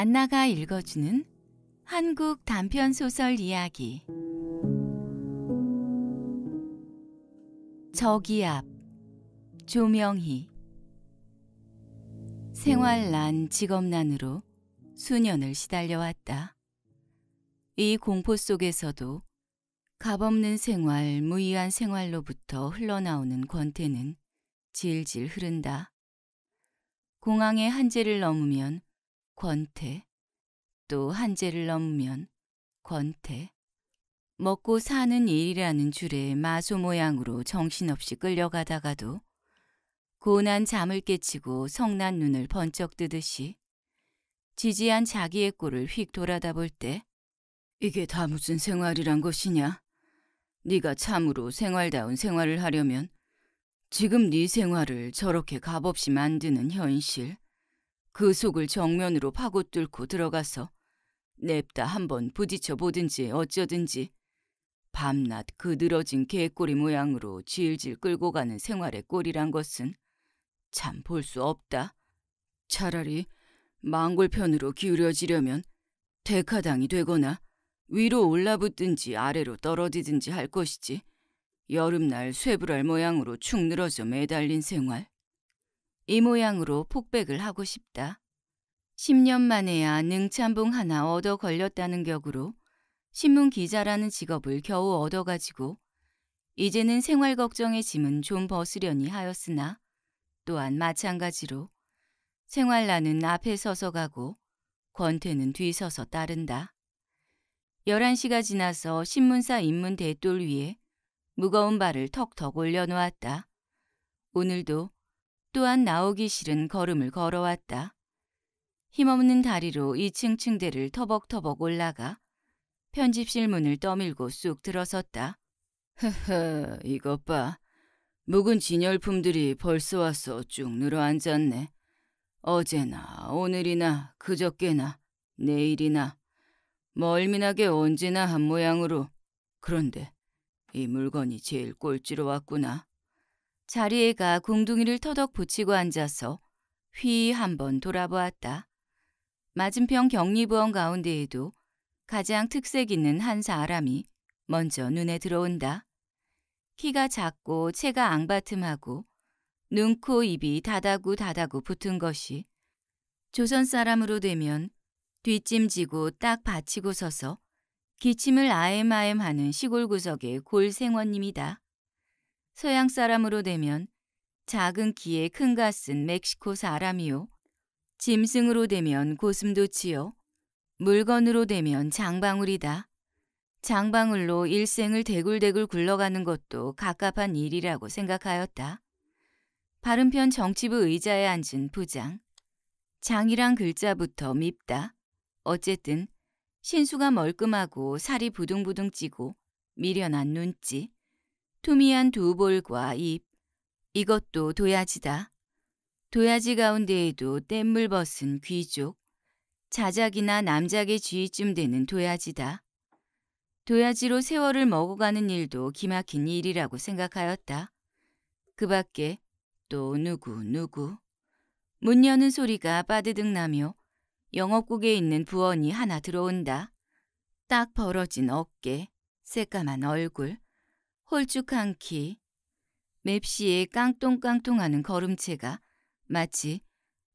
안나가 읽어주는 한국 단편 소설 이야기 저기압 조명희 생활난 직업난으로 수년을 시달려왔다. 이 공포 속에서도 값없는 생활, 무의한 생활로부터 흘러나오는 권태는 질질 흐른다. 공항의 한제를 넘으면 권태, 또 한제를 넘으면 권태, 먹고 사는 일이라는 줄에 마소 모양으로 정신없이 끌려가다가도 고난 잠을 깨치고 성난 눈을 번쩍 뜨듯이 지지한 자기의 꼴을 휙 돌아다 볼 때 이게 다 무슨 생활이란 것이냐? 네가 참으로 생활다운 생활을 하려면 지금 네 생활을 저렇게 값없이 만드는 현실 그 속을 정면으로 파고 뚫고 들어가서 냅다 한 번 부딪혀 보든지 어쩌든지 밤낮 그 늘어진 개꼬리 모양으로 질질 끌고 가는 생활의 꼴이란 것은 참 볼 수 없다. 차라리 망골 편으로 기울여지려면 대카당이 되거나 위로 올라붙든지 아래로 떨어지든지 할 것이지 여름날 쇠불알 모양으로 축 늘어져 매달린 생활. 이 모양으로 폭백을 하고 싶다. 10년 만에야 능찬봉 하나 얻어 걸렸다는 격으로 신문 기자라는 직업을 겨우 얻어가지고 이제는 생활 걱정의 짐은 좀 벗으려니 하였으나 또한 마찬가지로 생활란은 앞에 서서 가고 권태는 뒤서서 따른다. 11시가 지나서 신문사 입문 대돌 위에 무거운 발을 턱턱 올려놓았다. 오늘도 또한 나오기 싫은 걸음을 걸어왔다. 힘없는 다리로 2층 층대를 터벅터벅 올라가 편집실 문을 떠밀고 쑥 들어섰다. 흐흐, 이것 봐. 묵은 진열품들이 벌써 와서 쭉 늘어앉았네. 어제나 오늘이나 그저께나 내일이나 멀미나게 언제나 한 모양으로. 그런데 이 물건이 제일 꼴찌로 왔구나. 자리에 가궁둥이를 터덕 붙이고 앉아서 휘 한번 돌아보았다. 맞은편 격리부원 가운데에도 가장 특색 있는 한 사람이 먼저 눈에 들어온다. 키가 작고 체가 앙바틈하고 눈, 코, 입이 다다구 다다구 붙은 것이 조선 사람으로 되면 뒷짐지고 딱 받치고 서서 기침을 아엠아엠 하는 시골 구석의 골생원님이다. 서양 사람으로 되면 작은 키에 큰 갓은 멕시코 사람이요. 짐승으로 되면 고슴도치요. 물건으로 되면 장방울이다. 장방울로 일생을 대굴대굴 굴러가는 것도 갑갑한 일이라고 생각하였다. 바른편 정치부 의자에 앉은 부장. 장이란 글자부터 밉다. 어쨌든 신수가 멀끔하고 살이 부둥부둥 찌고 미련한 눈치 투미한 두 볼과 잎, 이것도 도야지다. 도야지 가운데에도 뗏물 벗은 귀족, 자작이나 남작의 쥐쯤 되는 도야지다. 도야지로 세월을 먹어가는 일도 기막힌 일이라고 생각하였다. 그 밖에 또 누구 누구. 문 여는 소리가 빠드득 나며 영업국에 있는 부원이 하나 들어온다. 딱 벌어진 어깨, 새까만 얼굴, 홀쭉한 키, 맵시에 깡통깡통하는 걸음체가 마치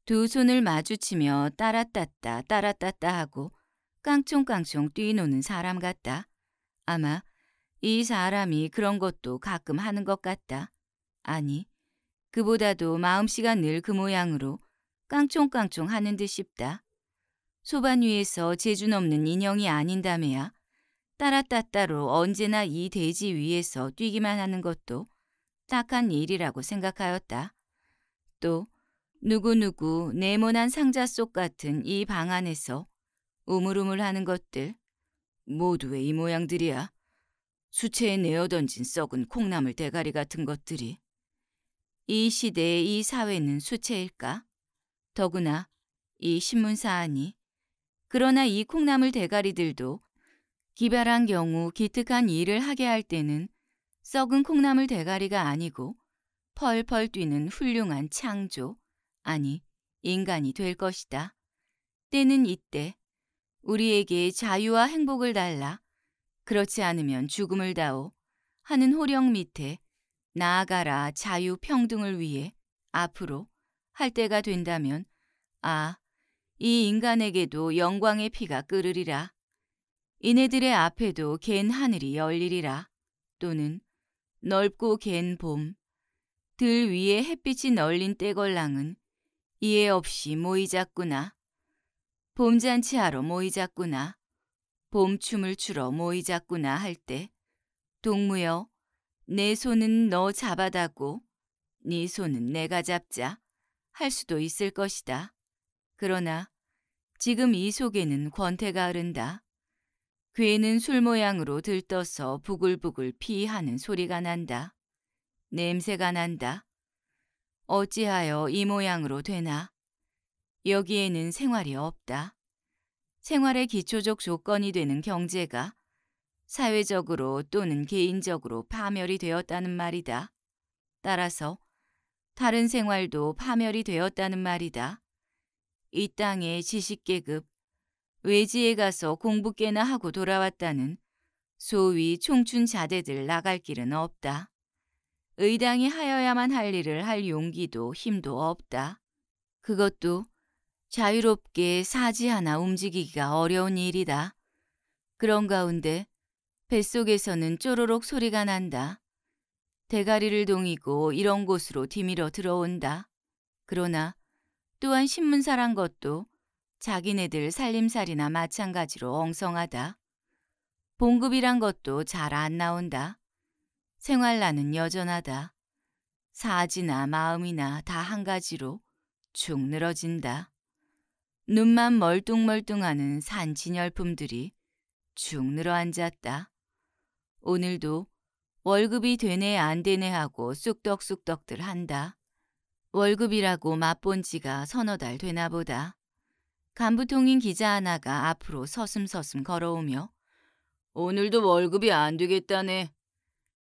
두 손을 마주치며 따라따따 따라따따 하고 깡총깡총 뛰노는 사람 같다. 아마 이 사람이 그런 것도 가끔 하는 것 같다. 아니, 그보다도 마음씨가 늘 그 모양으로 깡총깡총 하는 듯 싶다. 소반 위에서 재준없는 인형이 아닌다며야 따라따따로 언제나 이 돼지 위에서 뛰기만 하는 것도 딱한 일이라고 생각하였다. 또 누구누구 네모난 상자 속 같은 이 방 안에서 우물우물하는 것들 모두의 이 모양들이야. 수채에 내어던진 썩은 콩나물 대가리 같은 것들이. 이 시대의 이 사회는 수채일까? 더구나 이 신문사안이. 그러나 이 콩나물 대가리들도 기발한 경우 기특한 일을 하게 할 때는 썩은 콩나물 대가리가 아니고 펄펄 뛰는 훌륭한 창조, 아니 인간이 될 것이다. 때는 이때 우리에게 자유와 행복을 달라 그렇지 않으면 죽음을 다오 하는 호령 밑에 나아가라 자유 평등을 위해 앞으로 할 때가 된다면 아, 이 인간에게도 영광의 피가 끓으리라. 이네들의 앞에도 갠 하늘이 열리리라. 또는 넓고 갠 봄, 들 위에 햇빛이 널린 떼걸랑은 이해 없이 모이자꾸나. 봄잔치 하러 모이자꾸나. 봄춤을 추러 모이자꾸나 할 때 동무여 내 손은 너 잡아다고 네 손은 내가 잡자 할 수도 있을 것이다. 그러나 지금 이 속에는 권태가 흐른다. 괴는 술 모양으로 들떠서 부글부글 피하는 소리가 난다. 냄새가 난다. 어찌하여 이 모양으로 되나? 여기에는 생활이 없다. 생활의 기초적 조건이 되는 경제가 사회적으로 또는 개인적으로 파멸이 되었다는 말이다. 따라서 다른 생활도 파멸이 되었다는 말이다. 이 땅의 지식계급, 외지에 가서 공부 깨나 하고 돌아왔다는 소위 총춘 자대들 나갈 길은 없다. 의당이 하여야만 할 일을 할 용기도 힘도 없다. 그것도 자유롭게 사지 하나 움직이기가 어려운 일이다. 그런 가운데 뱃속에서는 쪼로록 소리가 난다. 대가리를 동이고 이런 곳으로 뒤밀어 들어온다. 그러나 또한 신문사란 것도 자기네들 살림살이나 마찬가지로 엉성하다. 봉급이란 것도 잘 안 나온다. 생활난은 여전하다. 사지나 마음이나 다 한 가지로 축 늘어진다. 눈만 멀뚱멀뚱하는 산진열품들이 축 늘어앉았다. 오늘도 월급이 되네 안 되네 하고 쑥덕쑥덕들 한다. 월급이라고 맛본 지가 서너 달 되나 보다. 간부통인 기자 하나가 앞으로 서슴서슴 걸어오며 오늘도 월급이 안 되겠다네.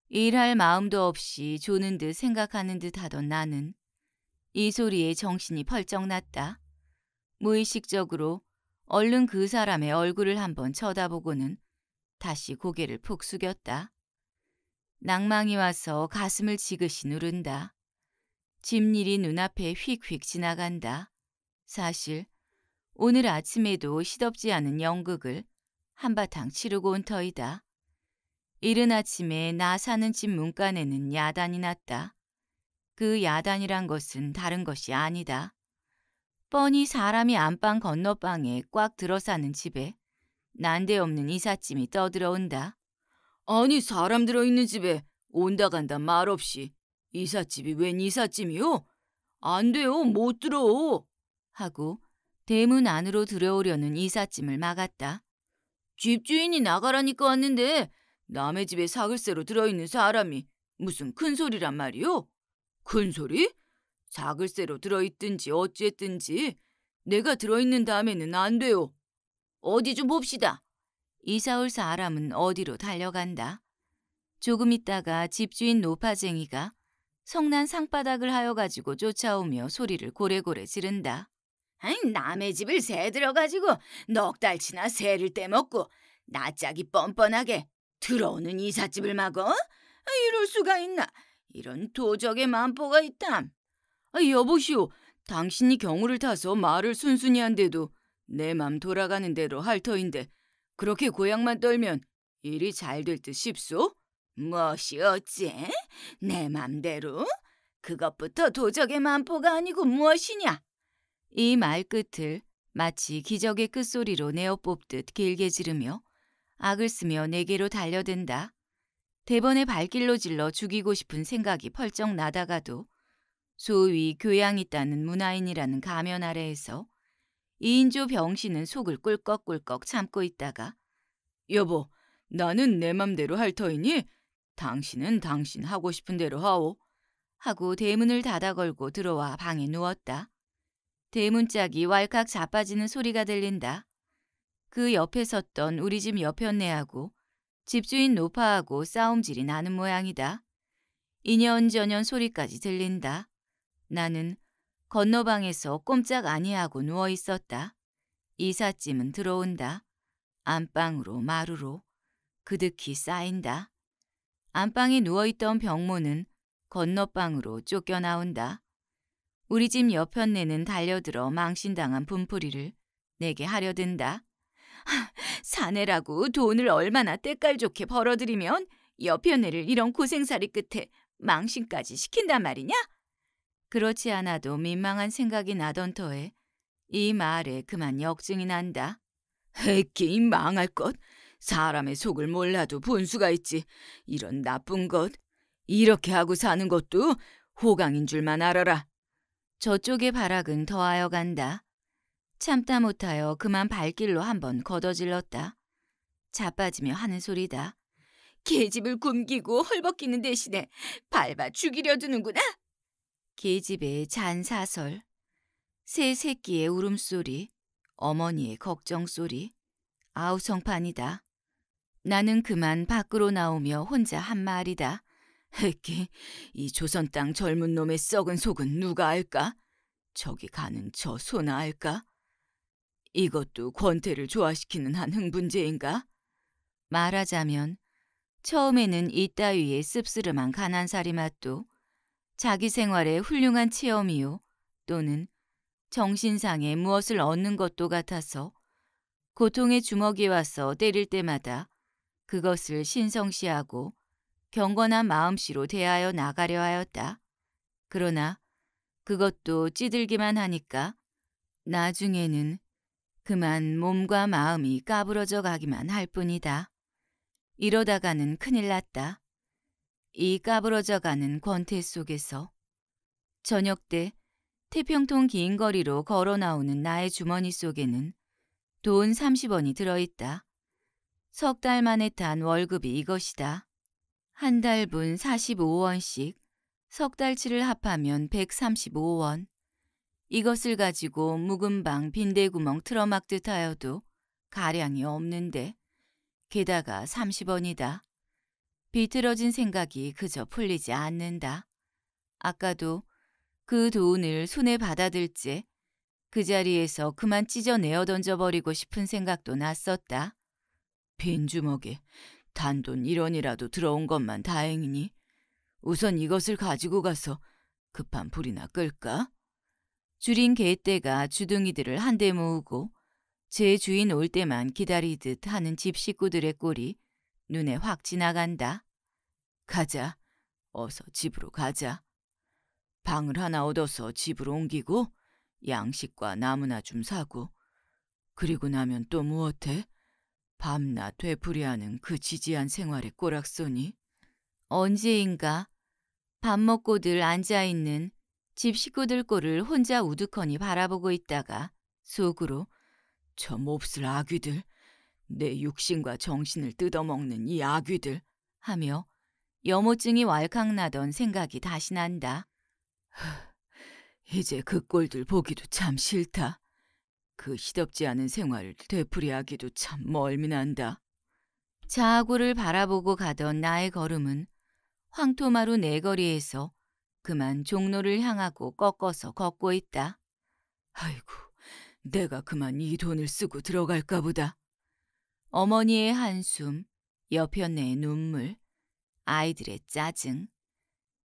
일할 마음도 없이 조는 듯 생각하는 듯 하던 나는 이 소리에 정신이 펄쩍 났다. 무의식적으로 얼른 그 사람의 얼굴을 한번 쳐다보고는 다시 고개를 푹 숙였다. 낭망이 와서 가슴을 지그시 누른다. 집일이 눈앞에 휙휙 지나간다. 사실 오늘 아침에도 시덥지 않은 연극을 한바탕 치르고 온 터이다. 이른 아침에 나 사는 집 문간에는 야단이 났다. 그 야단이란 것은 다른 것이 아니다. 뻔히 사람이 안방 건너방에 꽉 들어사는 집에 난데없는 이삿짐이 떠들어온다. 아니 사람 들어있는 집에 온다 간다 말없이 이삿짐이웬 이삿짐이요? 안 돼요 못 들어 하고 대문 안으로 들어오려는 이삿짐을 막았다. 집주인이 나가라니까 왔는데 남의 집에 사글세로 들어있는 사람이 무슨 큰 소리란 말이오큰 소리? 사글세로 들어있든지 어쨌든지 내가 들어있는 다음에는 안 돼요. 어디 좀 봅시다. 이사올 사람은 어디로 달려간다. 조금 있다가 집주인 노파쟁이가 성난 상바닥을 하여가지고 쫓아오며 소리를 고래고래 지른다. 남의 집을 새 들어가지고 넉 달치나 새를 떼먹고 낯짝이 뻔뻔하게 들어오는 이삿집을 막어? 아, 이럴 수가 있나? 이런 도적의 만포가 있담. 아, 여보시오, 당신이 경우를 타서 말을 순순히 한데도 내 맘 돌아가는 대로 할 터인데 그렇게 고향만 떨면 일이 잘 될 듯 싶소? 무엇이 어째? 내 맘대로? 그것부터 도적의 만포가 아니고 무엇이냐? 이말 끝을 마치 기적의 끝소리로 내어 뽑듯 길게 지르며 악을 쓰며 내게로 달려든다. 대번에 발길로 질러 죽이고 싶은 생각이 펄쩍 나다가도 소위 교양 있다는 문화인이라는 가면 아래에서 이인조 병신은 속을 꿀꺽꿀꺽 참고 있다가 여보, 나는 내 맘대로 할 터이니 당신은 당신 하고 싶은 대로 하오. 하고 대문을 닫아 걸고 들어와 방에 누웠다. 대문짝이 왈칵 자빠지는 소리가 들린다. 그 옆에 섰던 우리 집 옆현내하고 집주인 노파하고 싸움질이 나는 모양이다. 이년저연 소리까지 들린다. 나는 건너방에서 꼼짝 아니하고 누워 있었다. 이삿짐은 들어온다. 안방으로 마루로 그득히 쌓인다. 안방에 누워있던 병모는 건너방으로 쫓겨나온다. 우리 집옆편네는 달려들어 망신당한 분풀이를 내게 하려든다. 사내라고 돈을 얼마나 때깔 좋게 벌어들이면 옆편네를 이런 고생살이 끝에 망신까지 시킨단 말이냐? 그렇지 않아도 민망한 생각이 나던 터에 이 말에 그만 역증이 난다. 헤끼 망할 것. 사람의 속을 몰라도 분수가 있지. 이런 나쁜 것. 이렇게 하고 사는 것도 호강인 줄만 알아라. 저쪽의 바락은 더하여 간다. 참다 못하여 그만 발길로 한번 걷어질렀다. 자빠지며 하는 소리다. 계집을 굶기고 헐벗기는 대신에 밟아 죽이려 두는구나 계집의 잔사설. 새 새끼의 울음소리, 어머니의 걱정소리, 아우성판이다. 나는 그만 밖으로 나오며 혼자 한 말이다. 에끼, 이 조선 땅 젊은 놈의 썩은 속은 누가 알까? 저기 가는 저 소나 알까? 이것도 권태를 조화시키는 한 흥분제인가? 말하자면 처음에는 이따위의 씁쓸름한 가난살이 맛도 자기 생활의 훌륭한 체험이요 또는 정신상에 무엇을 얻는 것도 같아서 고통의 주먹이 와서 때릴 때마다 그것을 신성시하고 경건한 마음씨로 대하여 나가려 하였다. 그러나 그것도 찌들기만 하니까 나중에는 그만 몸과 마음이 까부러져 가기만 할 뿐이다. 이러다가는 큰일 났다. 이 까부러져 가는 권태 속에서 저녁 때 태평통 긴 거리로 걸어 나오는 나의 주머니 속에는 돈 30원이 들어있다. 석 달 만에 탄 월급이 이것이다. 한 달 분 45원씩, 석 달치를 합하면 135원. 이것을 가지고 묵은 방 빈대구멍 틀어막듯 하여도 가량이 없는데 게다가 30원이다. 비틀어진 생각이 그저 풀리지 않는다. 아까도 그 돈을 손에 받아들지 그 자리에서 그만 찢어내어 던져버리고 싶은 생각도 났었다. 빈 주먹에 단돈 1원이라도 들어온 것만 다행이니 우선 이것을 가지고 가서 급한 불이나 끌까? 줄인 개떼가 주둥이들을 한데 모으고 제 주인 올 때만 기다리듯 하는 집 식구들의 꼴이 눈에 확 지나간다. 가자. 어서 집으로 가자. 방을 하나 얻어서 집으로 옮기고 양식과 나무나 좀 사고 그리고 나면 또 무엇해? 밤낮 되풀이하는 그 지지한 생활의 꼬락서니? 언제인가 밥 먹고 들 앉아있는 집 식구들 꼴을 혼자 우두커니 바라보고 있다가 속으로 저 몹쓸 아귀들, 내 육신과 정신을 뜯어먹는 이 아귀들 하며 염모증이 왈칵나던 생각이 다시 난다. 이제 그 꼴들 보기도 참 싫다. 그 시덥지 않은 생활을 되풀이하기도 참 멀미난다. 자구를 바라보고 가던 나의 걸음은 황토마루 네거리에서 그만 종로를 향하고 꺾어서 걷고 있다. 아이고, 내가 그만 이 돈을 쓰고 들어갈까 보다. 어머니의 한숨, 여편네의 눈물, 아이들의 짜증.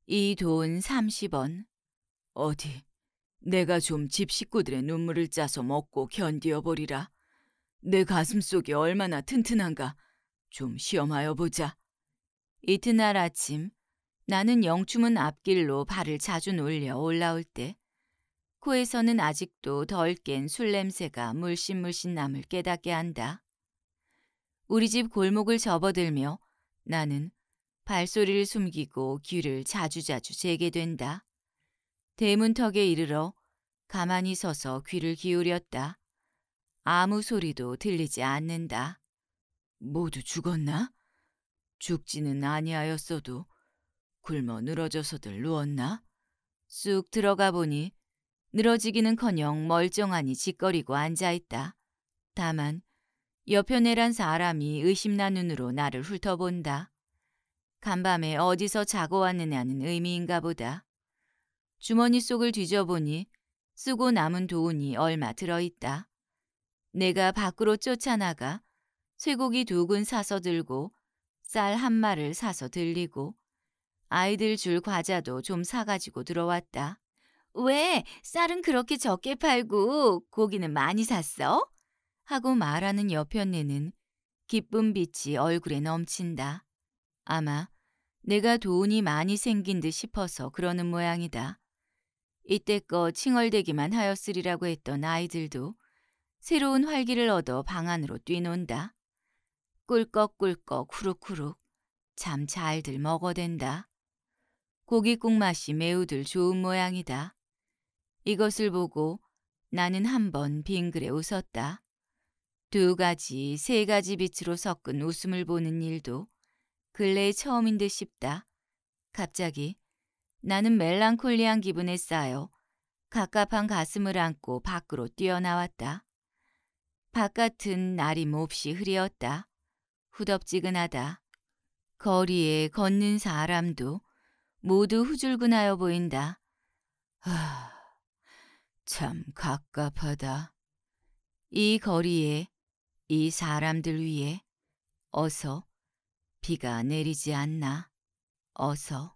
이 돈 30원. 어디 내가 좀 집 식구들의 눈물을 짜서 먹고 견디어 보리라. 내 가슴 속이 얼마나 튼튼한가 좀 시험하여 보자. 이튿날 아침 나는 영춤은 앞길로 발을 자주 놀려 올라올 때 코에서는 아직도 덜 깬 술 냄새가 물씬물씬 남을 깨닫게 한다. 우리 집 골목을 접어들며 나는 발소리를 숨기고 귀를 자주자주 재게 된다. 대문턱에 이르러 가만히 서서 귀를 기울였다. 아무 소리도 들리지 않는다. 모두 죽었나? 죽지는 아니하였어도 굶어 늘어져서들 누웠나? 쑥 들어가 보니 늘어지기는커녕 멀쩡하니 짓거리고 앉아있다. 다만 여편애란 사람이 의심난 눈으로 나를 훑어본다. 간밤에 어디서 자고 왔느냐는 의미인가 보다. 주머니 속을 뒤져보니 쓰고 남은 돈이 얼마 들어있다. 내가 밖으로 쫓아나가 쇠고기 두 근 사서 들고 쌀 한 마를 사서 들리고 아이들 줄 과자도 좀 사가지고 들어왔다. 왜 쌀은 그렇게 적게 팔고 고기는 많이 샀어? 하고 말하는 여편네는 기쁜 빛이 얼굴에 넘친다. 아마 내가 돈이 많이 생긴 듯 싶어서 그러는 모양이다. 이때껏 칭얼대기만 하였으리라고 했던 아이들도 새로운 활기를 얻어 방 안으로 뛰논다. 꿀꺽꿀꺽 후룩후룩참 잘들 먹어댄다. 고기국 맛이 매우들 좋은 모양이다. 이것을 보고 나는 한 번 빙그레 웃었다. 두 가지, 세 가지 빛으로 섞은 웃음을 보는 일도 근래에 처음인 듯 싶다. 갑자기 나는 멜랑콜리한 기분에 쌓여 갑갑한 가슴을 안고 밖으로 뛰어나왔다. 바깥은 날이 몹시 흐리었다. 후덥지근하다. 거리에 걷는 사람도 모두 후줄근하여 보인다. 하, 참 갑갑하다. 이 거리에, 이 사람들 위에 어서 비가 내리지 않나. 어서.